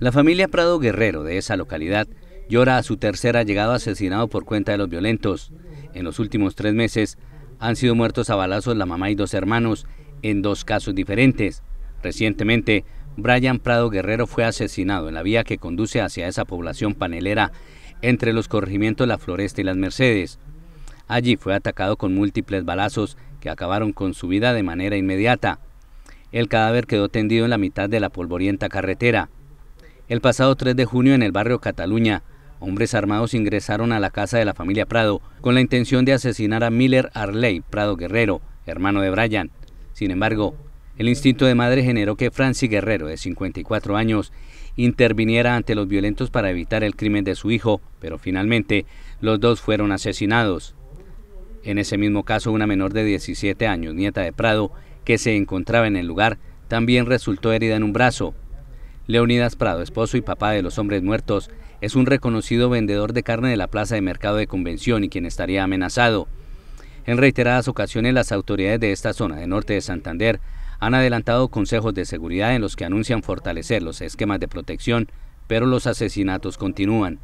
La familia Prado Guerrero de esa localidad llora a su tercera allegado asesinado por cuenta de los violentos. En los últimos tres meses han sido muertos a balazos la mamá y dos hermanos, en dos casos diferentes. Recientemente, Brian Prado Guerrero fue asesinado en la vía que conduce hacia esa población panelera entre los corregimientos La Floresta y Las Mercedes. Allí fue atacado con múltiples balazos que acabaron con su vida de manera inmediata. El cadáver quedó tendido en la mitad de la polvorienta carretera. El pasado 3 de junio en el barrio Cataluña, hombres armados ingresaron a la casa de la familia Prado con la intención de asesinar a Miller Arley Prado Guerrero, hermano de Brian. Sin embargo, el instinto de madre generó que Francis Guerrero, de 54 años, interviniera ante los violentos para evitar el crimen de su hijo, pero finalmente los dos fueron asesinados. En ese mismo caso, una menor de 17 años, nieta de Prado, que se encontraba en el lugar, también resultó herida en un brazo. Leonidas Prado, esposo y papá de los hombres muertos, es un reconocido vendedor de carne de la plaza de mercado de convención y quien estaría amenazado. En reiteradas ocasiones las autoridades de esta zona de norte de Santander han adelantado consejos de seguridad en los que anuncian fortalecer los esquemas de protección, pero los asesinatos continúan.